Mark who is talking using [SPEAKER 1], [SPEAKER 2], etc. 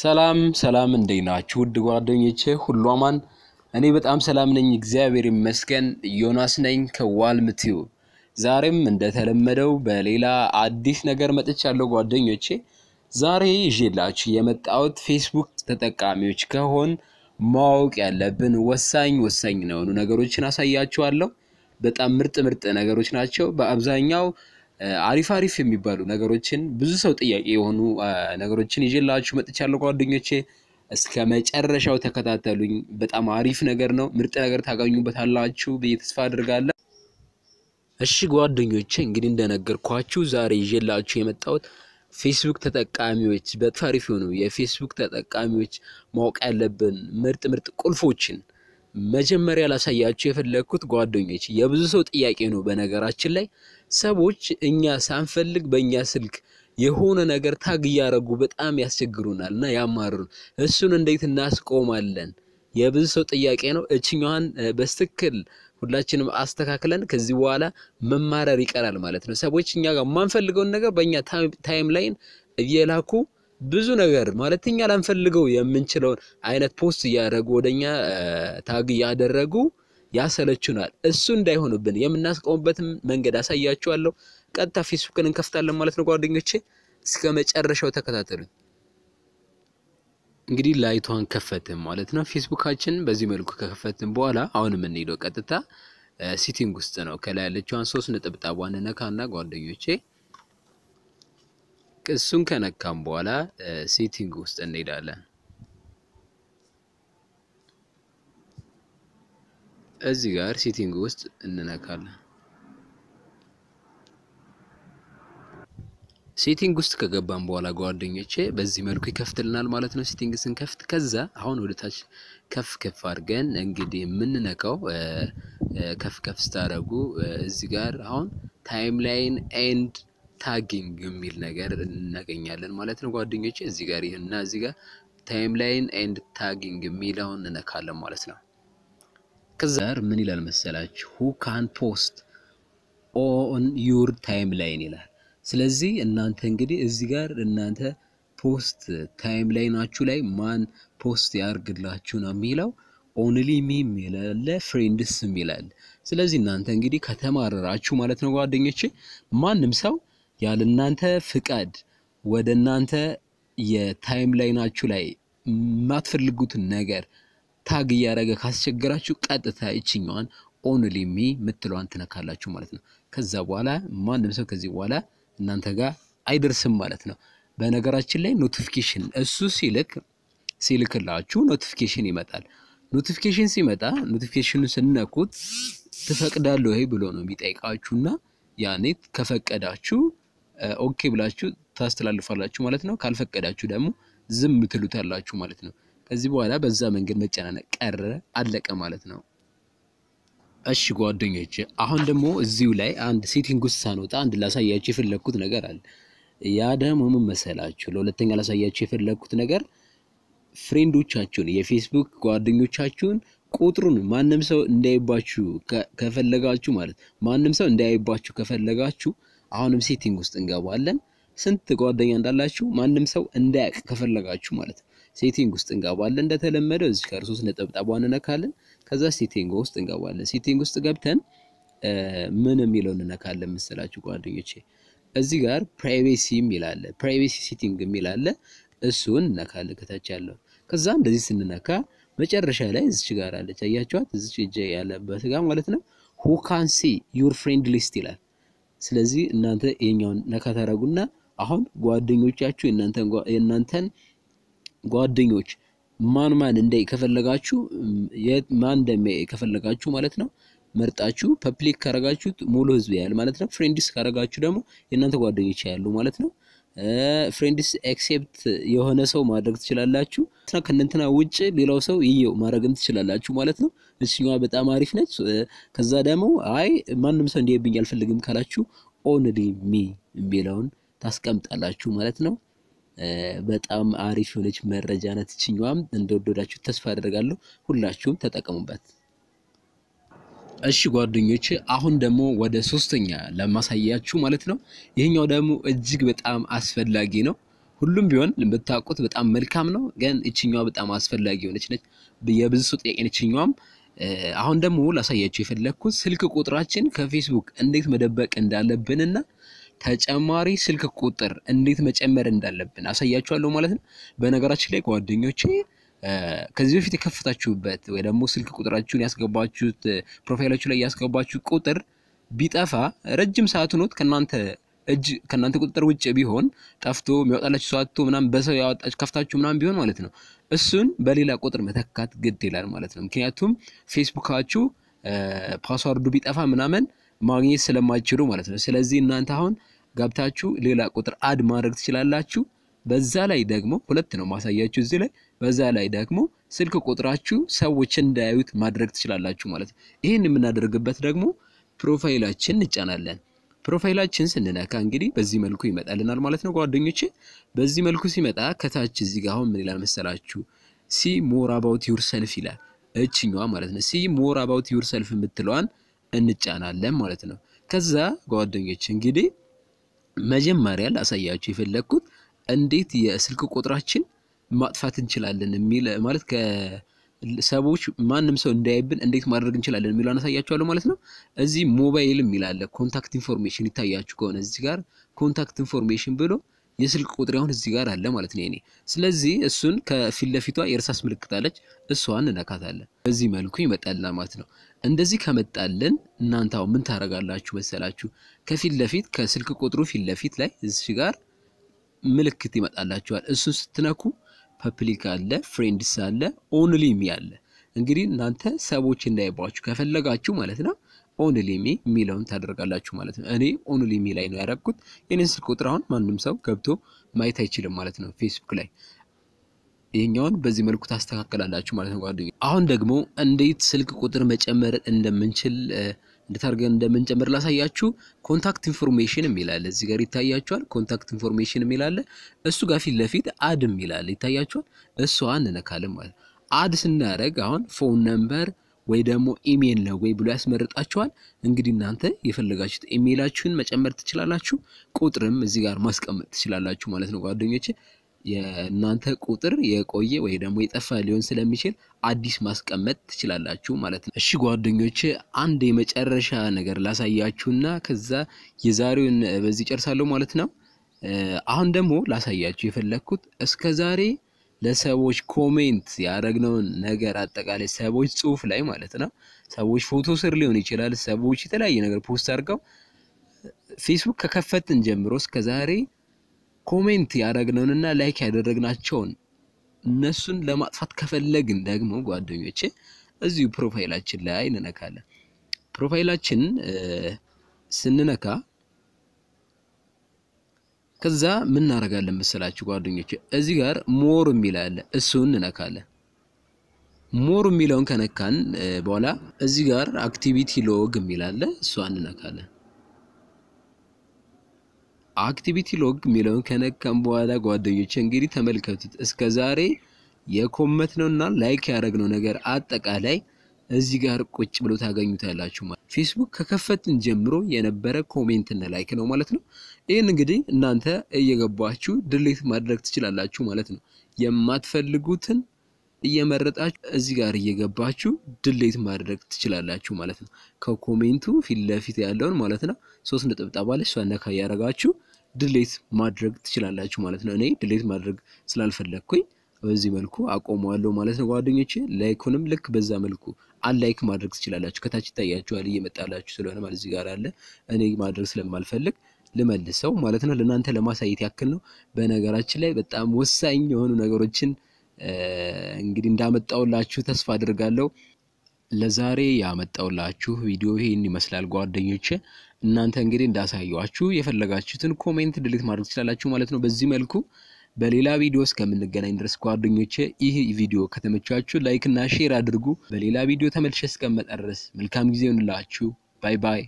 [SPEAKER 1] ሰላም ሰላም፣ እንዴት ናችሁ ውድ ጓደኞቼ ሁሉ አማን? እኔ በጣም ሰላም ነኝ፣ እግዚአብሔር ይመስገን። ዮናስ ነኝ ከዋልም ቲዩብ። ዛሬም እንደተለመደው በሌላ አዲስ ነገር መጥቻለሁ ጓደኞቼ። ዛሬ ይዤላችሁ የመጣሁት ፌስቡክ ተጠቃሚዎች ከሆን ማወቅ ያለብን ወሳኝ ወሳኝ ነው ነገሮችን አሳያችኋለሁ። በጣም ምርጥ ምርጥ ነገሮች ናቸው በአብዛኛው አሪፍ አሪፍ የሚባሉ ነገሮችን ብዙ ሰው ጥያቄ የሆኑ ነገሮችን ይዤላችሁ መጥቻለሁ ጓደኞቼ። እስከ መጨረሻው ተከታተሉኝ። በጣም አሪፍ ነገር ነው። ምርጥ ነገር ታገኙበታላችሁ ብዬ ተስፋ አድርጋለሁ። እሺ ጓደኞቼ እንግዲህ እንደነገርኳችሁ ዛሬ ይዤላችሁ የመጣሁት ፌስቡክ ተጠቃሚዎች በጣም አሪፍ የሆኑ የፌስቡክ ተጠቃሚዎች ማወቅ ያለብን ምርጥ ምርጥ ቁልፎችን መጀመሪያ ላሳያችሁ የፈለግኩት ጓደኞች የብዙ ሰው ጥያቄ ነው። በነገራችን ላይ ሰዎች እኛ ሳንፈልግ በእኛ ስልክ የሆነ ነገር ታግ እያደረጉ በጣም ያስቸግሩናል እና ያማሩን። እሱን እንዴት እናስቆማለን? የብዙ ሰው ጥያቄ ነው። እችኛዋን በስትክል ሁላችንም አስተካክለን ከዚህ በኋላ መማረር ይቀራል ማለት ነው። ሰዎች እኛ ጋር የማንፈልገውን ነገር በእኛ ታይም ላይን እየላኩ ብዙ ነገር ማለት እኛ ላንፈልገው የምንችለውን አይነት ፖስት እያደረጉ ወደኛ ታግ እያደረጉ ያሰለቹናል። እሱ እንዳይሆንብን የምናስቆምበትን መንገድ አሳያችኋለሁ። ቀጥታ ፌስቡክን እንከፍታለን ማለት ነው ጓደኞቼ፣ እስከ መጨረሻው ተከታተሉኝ። እንግዲህ ላይቷን ከፈትን ማለት ነው። ፌስቡካችን በዚህ መልኩ ከከፈትን በኋላ አሁን የምንሄደው ቀጥታ ሲቲንግ ውስጥ ነው። ከላይ ያለችዋን ሶስት ነጠብጣቧን ነካና ጓደኞቼ እሱን ከነካም በኋላ ሴቲንግ ውስጥ እንሄዳለን። እዚህ ጋር ሴቲንግ ውስጥ እንነካለን። ሴቲንግ ውስጥ ከገባን በኋላ ጓደኞቼ በዚህ መልኩ ይከፍትልናል ማለት ነው። ሴቲንግ ስንከፍት ከዛ አሁን ወደ ታች ከፍ ከፍ አድርገን እንግዲህ የምንነካው ከፍ ከፍ ስታደርጉ እዚህ ጋር አሁን ታይም ላይን ኤንድ ታጊንግ የሚል ነገር እናገኛለን ማለት ነው ጓደኞቼ። እዚህ ጋር ይህና እዚህ ጋር ታይም ላይን ኤንድ ታጊንግ የሚለውን እነካለን ማለት ነው። ከዛር ምን ይላል መሰላችሁ? ሁ ካን ፖስት ኦን ዩር ታይም ላይን ይላል። ስለዚህ እናንተ እንግዲህ እዚህ ጋር እናንተ ፖስት ታይም ላይናችሁ ላይ ማን ፖስት ያርግላችሁ ነው የሚለው ኦንሊ ሚ የሚላለ ፍሬንድስ የሚላል። ስለዚህ እናንተ እንግዲህ ከተማረራችሁ ማለት ነው ጓደኞቼ ማንም ሰው ያለ እናንተ ፍቃድ ወደ እናንተ የታይም ላይናችሁ ላይ የማትፈልጉትን ነገር ታግ እያደረገ ካስቸገራችሁ ቀጥታ ይችኛዋን ኦንሊ ሚ ምትለዋን ትነካላችሁ ማለት ነው። ከዛ በኋላ ማንም ሰው ከዚህ በኋላ እናንተ ጋር አይደርስም ማለት ነው። በነገራችን ላይ ኖቲፊኬሽን እሱ ሲልክ ሲልክላችሁ ኖቲፊኬሽን ይመጣል። ኖቲፊኬሽን ሲመጣ ኖቲፊኬሽኑ ስነኩት ትፈቅዳለሁ ይሄ ብሎ ነው የሚጠይቃችሁና ያኔ ከፈቀዳችሁ ኦኬ ብላችሁ ታስተላልፋላችሁ ማለት ነው። ካልፈቀዳችሁ ደግሞ ዝም ትሉታላችሁ ማለት ነው። ከዚህ በኋላ በዛ መንገድ መጨናነቅ ቀረ፣ አለቀ ማለት ነው። እሺ ጓደኞች፣ አሁን ደግሞ እዚሁ ላይ አንድ ሴቲንግ ውስጥ ሳንወጣ አንድ ላሳያችሁ የፈለግኩት ነገር አለ። ያ ደግሞ ምን መሰላችሁ? ለሁለተኛ ላሳያችሁ የፈለግኩት ነገር ፍሬንዶቻችሁን የፌስቡክ ጓደኞቻችሁን ቁጥሩን ማንም ሰው እንዳይባችሁ ከፈለጋችሁ ማለት ማንም ሰው እንዳይባችሁ ከፈለጋችሁ አሁንም ሴቲንግ ውስጥ እንገባለን። ስንት ጓደኛ እንዳላችሁ ማንም ሰው እንዳያቅ ከፈለጋችሁ ማለት ነው። ሴቲንግ ውስጥ እንገባለን። እንደተለመደው እዚህ ጋር ሶስት ነጠብጣቧን እንነካለን። ከዛ ሴቲንግ ውስጥ እንገባለን። ሴቲንግ ውስጥ ገብተን ምን የሚለውን እንነካለን መሰላችሁ ጓደኞቼ? እዚህ ጋር ፕራይቬሲ የሚል ፕራይቬሲ ሴቲንግ የሚል እሱን እነካለን ከታች ያለው። ከዛ እንደዚህ ስንነካ መጨረሻ ላይ እዚች ጋር አለች። አያችኋት? እዚች እጄ ያለበት ጋር ማለት ነው። ሁ ካን ሲ ዩር ፍሬንድ ሊስት ይላል። ስለዚህ እናንተ ይሄኛውን ነካ ታረጉና አሁን ጓደኞቻችሁ የእናንተን ጓደኞች ማን ማን እንዳይ ከፈለጋችሁ ማን እንደሚ ከፈለጋችሁ ማለት ነው መርጣችሁ ፐብሊክ ካረጋችሁት ሙሉ ህዝብ ያያል ማለት ነው። ፍሬንድስ ካረጋችሁ ደግሞ የእናንተ ጓደኞች ያያሉ ማለት ነው። ፍሬንድስ ኤክሴፕት የሆነ ሰው ማድረግ ትችላላችሁ። ከእንትና ውጭ ሌላው ሰው ይየው ማድረግም ትችላላችሁ ማለት ነው። እችኛዋ በጣም አሪፍ ነች። ከዛ ደግሞ አይ ማንም ሰው እንዲብኝ አልፈልግም ካላችሁ ኦንሊ ሚ የሚለውን ታስቀምጣላችሁ ማለት ነው። በጣም አሪፍ የሆነች መረጃ ናት። እችኛዋም እንደወደዳችሁ ተስፋ አደርጋለሁ። ሁላችሁም ተጠቀሙበት። እሺ ጓደኞች አሁን ደግሞ ወደ ሶስተኛ ለማሳያችሁ ማለት ነው። ይህኛው ደግሞ እጅግ በጣም አስፈላጊ ነው። ሁሉም ቢሆን ብታውቁት በጣም መልካም ነው፣ ግን እችኛዋ በጣም አስፈላጊ የሆነች ነች። የብዙ ሰው ጥያቄ ነች እችኛዋም። አሁን ደግሞ ላሳያችሁ የፈለግኩት ስልክ ቁጥራችን ከፌስቡክ እንዴት መደበቅ እንዳለብንና ተጨማሪ ስልክ ቁጥር እንዴት መጨመር እንዳለብን አሳያችኋለሁ ማለት ነው። በነገራችን ላይ ጓደኞቼ ከዚህ በፊት የከፈታችሁበት ወይ ደግሞ ስልክ ቁጥራችሁን ያስገባችሁት ፕሮፋይላችሁ ላይ ያስገባችሁ ቁጥር ቢጠፋ ረጅም ሰዓት ኖት ከእናንተ እጅ ከእናንተ ቁጥጥር ውጭ ቢሆን ጠፍቶ የሚያወጣላችሁ ሰዓቱ ምናምን በሰው ያወጣች ከፍታችሁ ምናምን ቢሆን ማለት ነው እሱን በሌላ ቁጥር መተካት ግድ ይላል ማለት ነው። ምክንያቱም ፌስቡካችሁ ፓስዋርዱ ቢጠፋ ምናምን ማግኘት ስለማይችሉ ማለት ነው። ስለዚህ እናንተ አሁን ገብታችሁ ሌላ ቁጥር አድ ማድረግ ትችላላችሁ። በዛ ላይ ደግሞ ሁለት ነው ማሳያችሁ እዚህ ላይ በዛ ላይ ደግሞ ስልክ ቁጥራችሁ ሰዎች እንዳያዩት ማድረግ ትችላላችሁ ማለት ነው። ይህን የምናደርግበት ደግሞ ፕሮፋይላችን እንጫናለን። ፕሮፋይላችን ስንነካ እንግዲህ በዚህ መልኩ ይመጣልናል ማለት ነው ጓደኞች በዚህ መልኩ ሲመጣ ከታች እዚህ ጋር አሁን ምን ይላል መሰላችሁ? ሲ ሞር አባውት ዩር ሰልፍ ይላል እችኛዋ ማለት ነው። ሲ ሞር አባውት ዩር ሰልፍ የምትለዋን እንጫናለን ማለት ነው። ከዛ ጓደኞች እንግዲህ መጀመሪያ ላሳያችሁ የፈለግኩት እንዴት የስልክ ቁጥራችን ማጥፋት እንችላለን የሚል ማለት ሰዎች ማንም ሰው እንዳያይብን እንዴት ማድረግ እንችላለን የሚለው አነሳያችኋለሁ ማለት ነው። እዚህ ሞባይል የሚላለ ኮንታክት ኢንፎርሜሽን ይታያችሁ ከሆነ እዚህ ጋር ኮንታክት ኢንፎርሜሽን ብሎ የስልክ ቁጥር አሁን እዚህ ጋር አለ ማለት ነው። እኔ ስለዚህ እሱን ከፊት ለፊቷ የእርሳስ ምልክት አለች፣ እሷን እነካታለን። በዚህ መልኩ ይመጣልና ማለት ነው። እንደዚህ ከመጣልን እናንተ አሁን ምን ታደርጋላችሁ መሰላችሁ? ከፊት ለፊት ከስልክ ቁጥሩ ፊት ለፊት ላይ እዚህ ጋር ምልክት ይመጣላችኋል። እሱ ስትነኩ ፐብሊክ አለ፣ ፍሬንድስ አለ፣ ኦንሊ ሚ አለ። እንግዲህ እናንተ ሰዎች እንዳይባችሁ ከፈለጋችሁ ማለት ነው ኦንሊሚ የሚለውን ታደርጋላችሁ ማለት ነው። እኔ ኦንሊሚ ላይ ነው ያደረኩት። የኔን ስልክ ቁጥር አሁን ማንም ሰው ገብቶ ማየት አይችልም ማለት ነው ፌስቡክ ላይ። ይህኛውን በዚህ መልኩ ታስተካከላላችሁ ማለት ነው ጓደኛ። አሁን ደግሞ እንዴት ስልክ ቁጥር መጨመር እንደምንችል እንዴት አድርገን እንደምንጨምር ላሳያችሁ። ኮንታክት ኢንፎርሜሽን የሚላለ እዚህ ጋር ይታያችኋል። ኮንታክት ኢንፎርሜሽን የሚላለ እሱ ጋር ፊት ለፊት አድ የሚላለ ይታያችኋል። እሷን እንነካለን ማለት አድ ስናደርግ አሁን ፎን ነምበር ወይ ደግሞ ኢሜል ነው ወይ ብሎ ያስመርጣችኋል። እንግዲህ እናንተ የፈለጋችሁት ኢሜላችሁን መጨመር ትችላላችሁ። ቁጥርም እዚህ ጋር ማስቀመጥ ትችላላችሁ ማለት ነው ጓደኞቼ። የእናንተ ቁጥር የቆየ ወይ ደግሞ የጠፋ ሊሆን ስለሚችል አዲስ ማስቀመጥ ትችላላችሁ ማለት ነው። እሺ ጓደኞች፣ አንድ የመጨረሻ ነገር ላሳያችሁና ከዛ የዛሬውን በዚህ ጨርሳለሁ ማለት ነው። አሁን ደግሞ ላሳያችሁ የፈለግኩት እስከ ዛሬ ለሰዎች ኮሜንት ያደረግነውን ነገር አጠቃላይ ሰዎች ጽሁፍ ላይ ማለት ነው። ሰዎች ፎቶ ስር ሊሆን ይችላል። ሰዎች የተለያየ ነገር ፖስት አድርገው ፌስቡክ ከከፈትን ጀምሮ እስከ ዛሬ ኮሜንት ያደረግነውንና ላይክ ያደረግናቸውን እነሱን ለማጥፋት ከፈለግን ደግሞ ጓደኞቼ እዚሁ ፕሮፋይላችን ላይ እንነካለን። ፕሮፋይላችን ስንነካ ከዛ ምን እናደርጋለን መሰላችሁ ጓደኞች? እዚህ ጋር ሞር የሚል አለ። እሱን እንነካለን። ሞር የሚለውን ከነካን በኋላ እዚህ ጋር አክቲቪቲ ሎግ የሚል አለ። እሷን እንነካለን። አክቲቪቲ ሎግ የሚለውን ከነካም በኋላ ጓደኞች እንግዲህ ተመልከቱት። እስከ ዛሬ የኮመት ነውና ላይክ ያደረግነው ነገር አጠቃላይ እዚህ ጋር ቁጭ ብሎ ታገኙታላችሁ። ማለት ፌስቡክ ከከፈትን ጀምሮ የነበረ ኮሜንት እና ላይክ ነው ማለት ነው። ይህን እንግዲህ እናንተ እየገባችሁ ድሌት ማድረግ ትችላላችሁ ማለት ነው። የማትፈልጉትን እየመረጣችሁ እዚህ ጋር እየገባችሁ ድሌት ማድረግ ትችላላችሁ ማለት ነው። ከኮሜንቱ ፊት ለፊት ያለውን ማለት ነው ሶስት ነጥብጣብ አለች እሷን ነካ ድሌት ማድረግ ትችላላችሁ ማለት ነው። እኔ ድሌት ማድረግ ስላልፈለግኩኝ በዚህ መልኩ አቆመዋለሁ ማለት ነው ጓደኞቼ። ላይኩንም ልክ በዛ መልኩ አንላይክ ማድረግ ትችላላችሁ። ከታች ይታያችኋል እየመጣላችሁ ስለሆነ ማለት እዚህ ጋር አለ። እኔ ማድረግ ስለማልፈልግ ልመልሰው ማለት ነው። ለእናንተ ለማሳየት ያክል ነው። በነገራችን ላይ በጣም ወሳኝ የሆኑ ነገሮችን እንግዲህ እንዳመጣውላችሁ ተስፋ አድርጋለሁ። ለዛሬ ያመጣውላችሁ ቪዲዮ ይህን ይመስላል ጓደኞቼ። እናንተ እንግዲህ እንዳሳየዋችሁ የፈለጋችሁትን ኮሜንት ድሊት ማድረግ ትችላላችሁ ማለት ነው። በዚህ መልኩ በሌላ ቪዲዮ እስከምንገናኝ ድረስ ጓደኞቼ፣ ይህ ቪዲዮ ከተመቻችሁ ላይክ እና ሼር አድርጉ። በሌላ ቪዲዮ ተመልሼ እስከምመጣ ድረስ መልካም ጊዜ ይሁንላችሁ። ባይ ባይ።